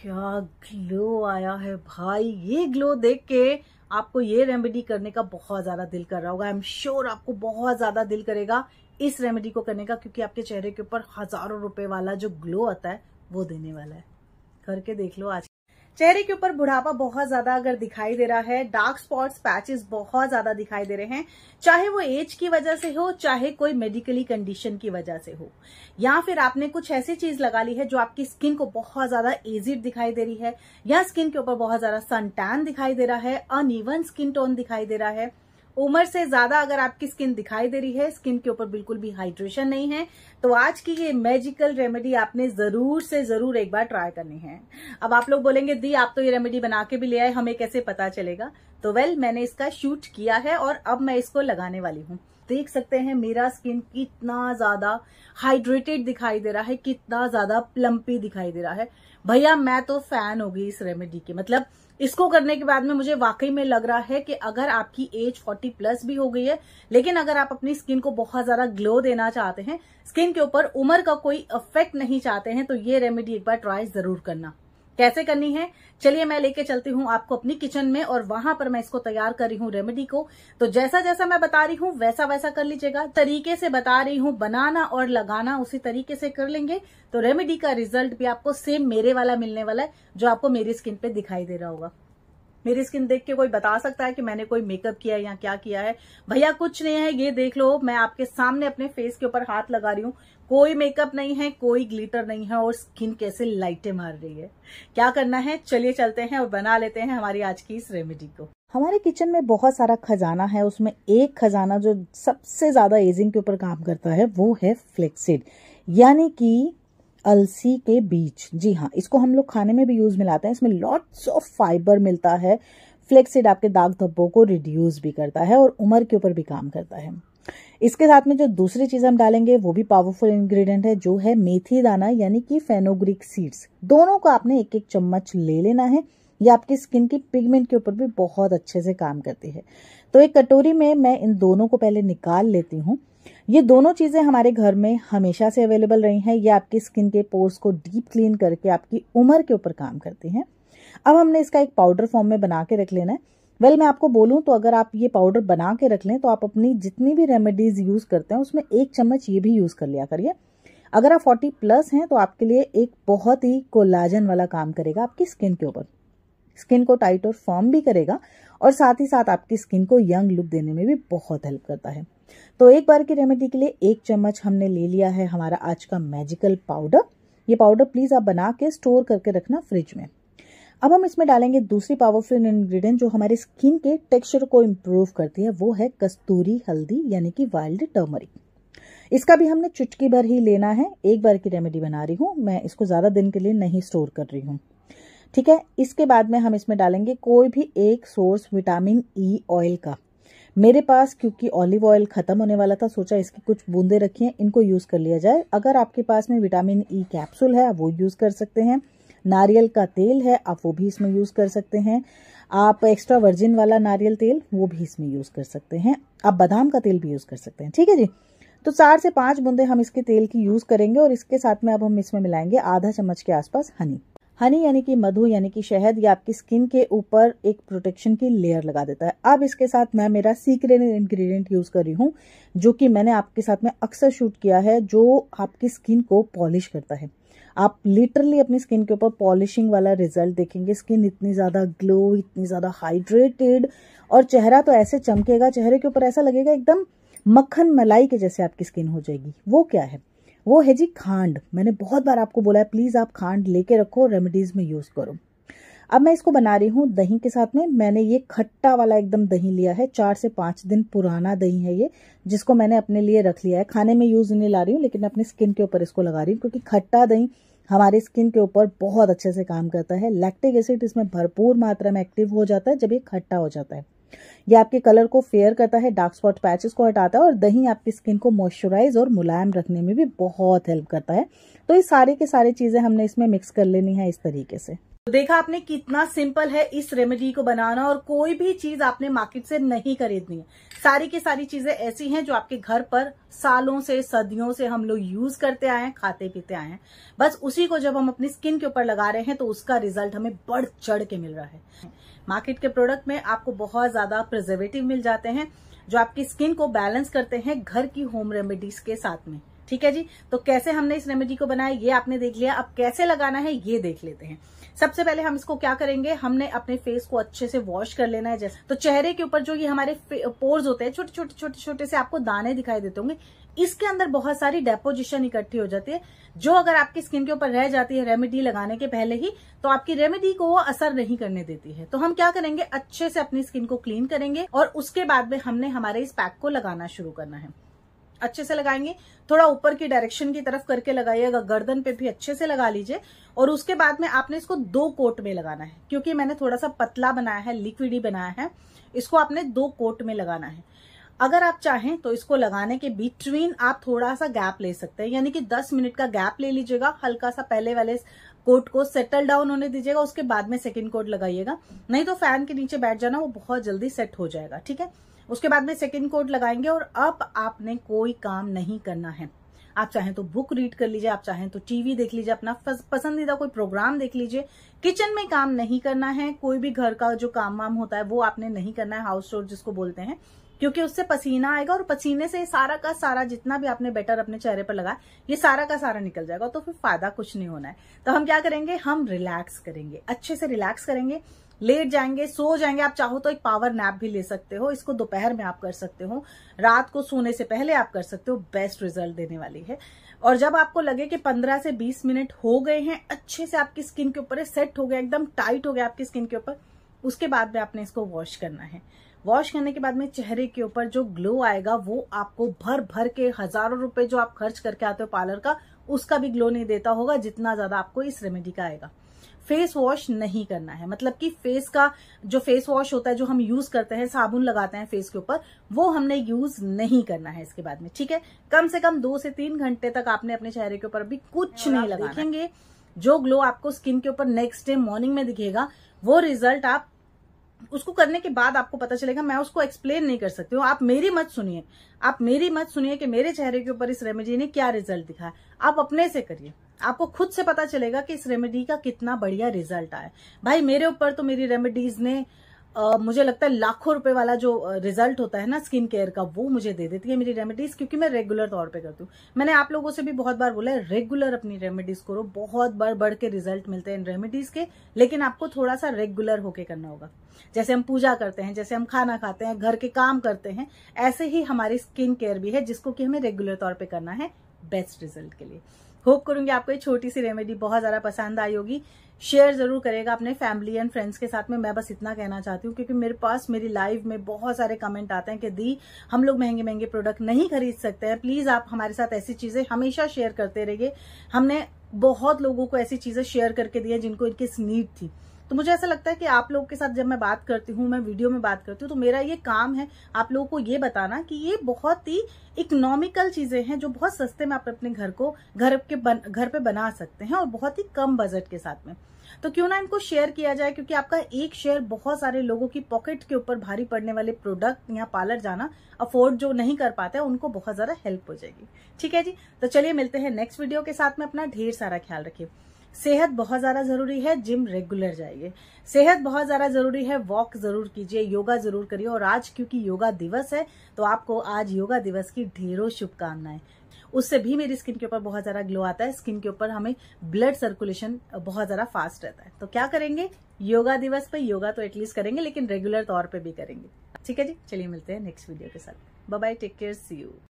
क्या ग्लो आया है भाई ये ग्लो देख के आपको ये रेमेडी करने का बहुत ज्यादा दिल कर रहा होगा आई एम श्योर आपको बहुत ज्यादा दिल करेगा इस रेमेडी को करने का क्योंकि आपके चेहरे के ऊपर हजारों रुपए वाला जो ग्लो आता है वो देने वाला है करके देख लो आज चेहरे के ऊपर बुढ़ापा बहुत ज्यादा अगर दिखाई दे रहा है डार्क स्पॉट्स पैचेस बहुत ज्यादा दिखाई दे रहे हैं चाहे वो एज की वजह से हो चाहे कोई मेडिकली कंडीशन की वजह से हो या फिर आपने कुछ ऐसी चीज लगा ली है जो आपकी स्किन को बहुत ज्यादा एजिड दिखाई दे रही है या स्किन के ऊपर बहुत ज्यादा सन टैन दिखाई दे रहा है अनइवन स्किन टोन दिखाई दे रहा है उम्र से ज्यादा अगर आपकी स्किन दिखाई दे रही है स्किन के ऊपर बिल्कुल भी हाइड्रेशन नहीं है तो आज की ये मैजिकल रेमेडी आपने जरूर से जरूर एक बार ट्राई करनी है अब आप लोग बोलेंगे दी आप तो ये रेमेडी बना के भी ले आए हमें कैसे पता चलेगा तो वेल मैंने इसका शूट किया है और अब मैं इसको लगाने वाली हूँ देख सकते हैं मेरा स्किन कितना ज्यादा हाइड्रेटेड दिखाई दे रहा है कितना ज्यादा प्लम्पी दिखाई दे रहा है भैया मैं तो फैन होगी इस रेमेडी की मतलब इसको करने के बाद में मुझे वाकई में लग रहा है कि अगर आपकी एज 40 प्लस भी हो गई है लेकिन अगर आप अपनी स्किन को बहुत ज्यादा ग्लो देना चाहते हैं स्किन के ऊपर उम्र का कोई इफेक्ट नहीं चाहते हैं तो ये रेमेडी एक बार ट्राई जरूर करना कैसे करनी है चलिए मैं लेके चलती हूँ आपको अपनी किचन में और वहां पर मैं इसको तैयार कर रही हूँ रेमेडी को तो जैसा जैसा मैं बता रही हूँ वैसा वैसा कर लीजिएगा तरीके से बता रही हूँ बनाना और लगाना उसी तरीके से कर लेंगे तो रेमेडी का रिजल्ट भी आपको सेम मेरे वाला मिलने वाला है जो आपको मेरी स्किन पे दिखाई दे रहा होगा मेरी स्किन देख के कोई बता सकता है कि मैंने कोई मेकअप किया है या क्या किया है भैया कुछ नहीं है ये देख लो मैं आपके सामने अपने फेस के ऊपर हाथ लगा रही हूँ कोई मेकअप नहीं है कोई ग्लिटर नहीं है और स्किन कैसे लाइटें मार रही है क्या करना है चलिए चलते हैं और बना लेते हैं हमारी आज की इस रेमेडी को हमारे किचन में बहुत सारा खजाना है उसमें एक खजाना जो सबसे ज्यादा एजिंग के ऊपर काम करता है वो है फ्लेक्सिड यानी कि अलसी के बीच जी हाँ इसको हम लोग खाने में भी यूज मिलाते हैं इसमें लॉट्स ऑफ फाइबर मिलता है फ्लेक्सिड आपके दाग धब्बों को रिड्यूस भी करता है और उम्र के ऊपर भी काम करता है इसके साथ में जो दूसरी चीज हम डालेंगे वो भी पावरफुल इंग्रेडिएंट है जो है मेथी दाना यानी कि फेनोग्रिक सीड्स दोनों को आपने एक एक चम्मच ले लेना है ये आपकी स्किन की पिगमेंट के ऊपर भी बहुत अच्छे से काम करती है तो एक कटोरी में मैं इन दोनों को पहले निकाल लेती हूँ ये दोनों चीज़ें हमारे घर में हमेशा से अवेलेबल रही हैं ये आपकी स्किन के पोर्स को डीप क्लीन करके आपकी उम्र के ऊपर काम करती हैं अब हमने इसका एक पाउडर फॉर्म में बना के रख लेना है वेल well, मैं आपको बोलूँ तो अगर आप ये पाउडर बना के रख लें तो आप अपनी जितनी भी रेमेडीज यूज़ करते हैं उसमें एक चम्मच ये भी यूज़ कर लिया करिए अगर आप 40 प्लस हैं तो आपके लिए एक बहुत ही कोलाजन वाला काम करेगा आपकी स्किन के ऊपर स्किन को टाइट और फॉर्म भी करेगा और साथ ही साथ आपकी स्किन को यंग लुक देने में भी बहुत हेल्प करता है तो एक बार की रेमेडी के लिए एक चम्मच हमने ले लिया है हमारा आज का मैजिकल पाउडर ये पाउडर प्लीज़ आप बना के स्टोर करके रखना फ्रिज में अब हम इसमें डालेंगे दूसरी पावरफुल इंग्रेडिएंट जो हमारे स्किन के टेक्सचर को इम्प्रूव करती है वो है कस्तूरी हल्दी यानी कि वाइल्ड टर्मरिक इसका भी हमने चुटकी भर ही लेना है एक बार की रेमेडी बना रही हूँ मैं इसको ज़्यादा दिन के लिए नहीं स्टोर कर रही हूँ ठीक है इसके बाद में हम इसमें डालेंगे कोई भी एक सोर्स विटामिन ई ऑयल का मेरे पास क्योंकि ऑलिव ऑयल खत्म होने वाला था सोचा इसकी कुछ बूंदे रखी हैं इनको यूज़ कर लिया जाए अगर आपके पास में विटामिन ई कैप्सूल है वो यूज़ कर सकते हैं नारियल का तेल है आप वो भी इसमें यूज़ कर सकते हैं आप एक्स्ट्रा वर्जिन वाला नारियल तेल वो भी इसमें यूज़ कर सकते हैं आप बादाम का तेल भी यूज़ कर सकते हैं ठीक है जी तो चार से पाँच बूंदे हम इसके तेल की यूज़ करेंगे और इसके साथ में अब हम इसमें मिलाएंगे आधा चम्मच के आसपास हनी हनी यानी कि मधु यानी कि शहद या आपकी स्किन के ऊपर एक प्रोटेक्शन की लेयर लगा देता है अब इसके साथ मैं मेरा सीक्रेट इंग्रेडिएंट यूज़ कर रही हूँ जो कि मैंने आपके साथ में अक्सर शूट किया है जो आपकी स्किन को पॉलिश करता है आप लिटरली अपनी स्किन के ऊपर पॉलिशिंग वाला रिजल्ट देखेंगे स्किन इतनी ज़्यादा ग्लो इतनी ज़्यादा हाइड्रेटेड और चेहरा तो ऐसे चमकेगा चेहरे के ऊपर ऐसा लगेगा एकदम मक्खन मलाई के जैसे आपकी स्किन हो जाएगी वो क्या है वो है जी खांड मैंने बहुत बार आपको बोला है प्लीज़ आप खांड लेके रखो रेमेडीज़ में यूज़ करो अब मैं इसको बना रही हूँ दही के साथ में मैंने ये खट्टा वाला एकदम दही लिया है चार से पाँच दिन पुराना दही है ये जिसको मैंने अपने लिए रख लिया है खाने में यूज़ नहीं ला रही हूँ लेकिन मैं अपनी स्किन के ऊपर इसको लगा रही हूँ क्योंकि खट्टा दही हमारे स्किन के ऊपर बहुत अच्छे से काम करता है लैक्टिक एसिड इसमें भरपूर मात्रा में एक्टिव हो जाता है जब ये खट्टा हो जाता है ये आपके कलर को फेयर करता है डार्क स्पॉट पैचेस को हटाता है और दही आपकी स्किन को मॉइस्चराइज और मुलायम रखने में भी बहुत हेल्प करता है तो ये सारी के सारी चीज़ें हमने इसमें मिक्स कर लेनी है इस तरीके से तो देखा आपने कितना सिंपल है इस रेमेडी को बनाना और कोई भी चीज आपने मार्केट से नहीं खरीदनी है सारी की सारी चीजें ऐसी हैं जो आपके घर पर सालों से सदियों से हम लोग यूज करते आए हैं खाते पीते आए हैं बस उसी को जब हम अपनी स्किन के ऊपर लगा रहे हैं तो उसका रिजल्ट हमें बढ़ चढ़ के मिल रहा है मार्केट के प्रोडक्ट में आपको बहुत ज्यादा प्रिजर्वेटिव मिल जाते हैं जो आपकी स्किन को बैलेंस करते हैं घर की होम रेमेडीज के साथ में ठीक है जी तो कैसे हमने इस रेमेडी को बनाया ये आपने देख लिया अब कैसे लगाना है ये देख लेते हैं सबसे पहले हम इसको क्या करेंगे हमने अपने फेस को अच्छे से वॉश कर लेना है जैसे तो चेहरे के ऊपर जो ये हमारे पोर्स होते हैं छोटे छोटे छोटे छोटे से आपको दाने दिखाई देते होंगे इसके अंदर बहुत सारी डेपोजिशन इकट्ठी हो जाती है जो अगर आपकी स्किन के ऊपर रह जाती है रेमेडी लगाने के पहले ही तो आपकी रेमेडी को वो असर नहीं करने देती है तो हम क्या करेंगे अच्छे से अपनी स्किन को क्लीन करेंगे और उसके बाद में हमने हमारे इस पैक को लगाना शुरू करना है अच्छे से लगाएंगे थोड़ा ऊपर की डायरेक्शन की तरफ करके लगाइएगा गर्दन पे भी अच्छे से लगा लीजिए और उसके बाद में आपने इसको दो कोट में लगाना है क्योंकि मैंने थोड़ा सा पतला बनाया है लिक्विडी बनाया है इसको आपने दो कोट में लगाना है अगर आप चाहें तो इसको लगाने के बिटवीन आप थोड़ा सा गैप ले सकते हैं यानी कि 10 मिनट का गैप ले लीजिएगा हल्का सा पहले वाले कोट को सेटल डाउन होने दीजिएगा उसके बाद में सेकंड कोट लगाइएगा नहीं तो फैन के नीचे बैठ जाना वो बहुत जल्दी सेट हो जाएगा ठीक है उसके बाद में सेकेंड कोड लगाएंगे और अब आपने कोई काम नहीं करना है आप चाहें तो बुक रीड कर लीजिए आप चाहें तो टीवी देख लीजिए अपना पसंदीदा कोई प्रोग्राम देख लीजिए किचन में काम नहीं करना है कोई भी घर का जो काम वाम होता है वो आपने नहीं करना है हाउस स्टोर जिसको बोलते हैं क्योंकि उससे पसीना आएगा और पसीने से सारा का सारा जितना भी आपने बेटर अपने चेहरे पर लगाया ये सारा का सारा निकल जाएगा तो फिर फायदा कुछ नहीं होना है तो हम क्या करेंगे हम रिलैक्स करेंगे अच्छे से रिलैक्स करेंगे लेट जाएंगे सो जाएंगे आप चाहो तो एक पावर नैप भी ले सकते हो इसको दोपहर में आप कर सकते हो रात को सोने से पहले आप कर सकते हो बेस्ट रिजल्ट देने वाली है और जब आपको लगे कि 15 से 20 मिनट हो गए हैं अच्छे से आपकी स्किन के ऊपर सेट हो गया एकदम टाइट हो गया आपकी स्किन के ऊपर उसके बाद में आपने इसको वॉश करना है वॉश करने के बाद में चेहरे के ऊपर जो ग्लो आएगा वो आपको भर भर के हजारों रुपए जो आप खर्च करके आते हो पार्लर का उसका भी ग्लो नहीं देता होगा जितना ज्यादा आपको इस रेमेडी का आएगा फेस वॉश नहीं करना है मतलब कि फेस का जो फेस वॉश होता है जो हम यूज करते हैं साबुन लगाते हैं फेस के ऊपर वो हमने यूज नहीं करना है इसके बाद में ठीक है कम से कम दो से तीन घंटे तक आपने अपने चेहरे के ऊपर भी कुछ नहीं लगा देखेंगे जो ग्लो आपको स्किन के ऊपर नेक्स्ट डे मॉर्निंग में दिखेगा वो रिजल्ट आप उसको करने के बाद आपको पता चलेगा मैं उसको एक्सप्लेन नहीं कर सकती हूँ आप मेरी मत सुनिए आप मेरी मत सुनिए कि मेरे चेहरे के ऊपर इस रेमेडी ने क्या रिजल्ट दिखा आप अपने से करिए आपको खुद से पता चलेगा कि इस रेमेडी का कितना बढ़िया रिजल्ट आया भाई मेरे ऊपर तो मेरी रेमेडीज ने आ, मुझे लगता है लाखों रुपए वाला जो रिजल्ट होता है ना स्किन केयर का वो मुझे दे देती है मेरी रेमेडीज क्योंकि मैं रेगुलर तौर पे करती हूँ मैंने आप लोगों से भी बहुत बार बोला है रेगुलर अपनी रेमेडीज करो बहुत बार बढ़ के रिजल्ट मिलते हैं इन रेमेडीज के लेकिन आपको थोड़ा सा रेगुलर होके करना होगा जैसे हम पूजा करते हैं जैसे हम खाना खाते हैं घर के काम करते हैं ऐसे ही हमारी स्किन केयर भी है जिसको कि हमें रेगुलर तौर पर करना है बेस्ट रिजल्ट के लिए होप करूंगी आपको ये छोटी सी रेमेडी बहुत ज्यादा पसंद आई होगी शेयर जरूर करेगा अपने फैमिली एंड फ्रेंड्स के साथ में मैं बस इतना कहना चाहती हूँ क्योंकि मेरे पास मेरी लाइव में बहुत सारे कमेंट आते हैं कि दी हम लोग महंगे महंगे प्रोडक्ट नहीं खरीद सकते हैं प्लीज आप हमारे साथ ऐसी चीजें हमेशा शेयर करते रहिए हमने बहुत लोगों को ऐसी चीजें शेयर करके दी है जिनको इनकी नीड थी तो मुझे ऐसा लगता है कि आप लोगों के साथ जब मैं बात करती हूँ मैं वीडियो में बात करती हूँ तो मेरा ये काम है आप लोगों को ये बताना कि ये बहुत ही इकोनॉमिकल चीजें हैं जो बहुत सस्ते में आप अपने घर को घर के बन, घर पे बना सकते हैं और बहुत ही कम बजट के साथ में तो क्यों ना इनको शेयर किया जाए क्योंकि आपका एक शेयर बहुत सारे लोगों की पॉकेट के ऊपर भारी पड़ने वाले प्रोडक्ट या पार्लर जाना अफोर्ड जो नहीं कर पाते उनको बहुत ज्यादा हेल्प हो जाएगी ठीक है जी तो चलिए मिलते हैं नेक्स्ट वीडियो के साथ में अपना ढेर सारा ख्याल रखिये सेहत बहुत ज़्यादा ज़रूरी है जिम रेगुलर जाइए सेहत बहुत ज़्यादा ज़रूरी है वॉक ज़रूर कीजिए योगा ज़रूर करिए और आज क्योंकि योगा दिवस है तो आपको आज योगा दिवस की ढेरों शुभकामनाएं उससे भी मेरी स्किन के ऊपर बहुत ज़्यादा ग्लो आता है स्किन के ऊपर हमें ब्लड सर्कुलेशन बहुत ज़्यादा फास्ट रहता है तो क्या करेंगे योगा दिवस पे योगा तो एटलीस्ट करेंगे लेकिन रेगुलर तौर पर भी करेंगे ठीक है जी चलिए मिलते हैं नेक्स्ट वीडियो के साथ bye bye take care see you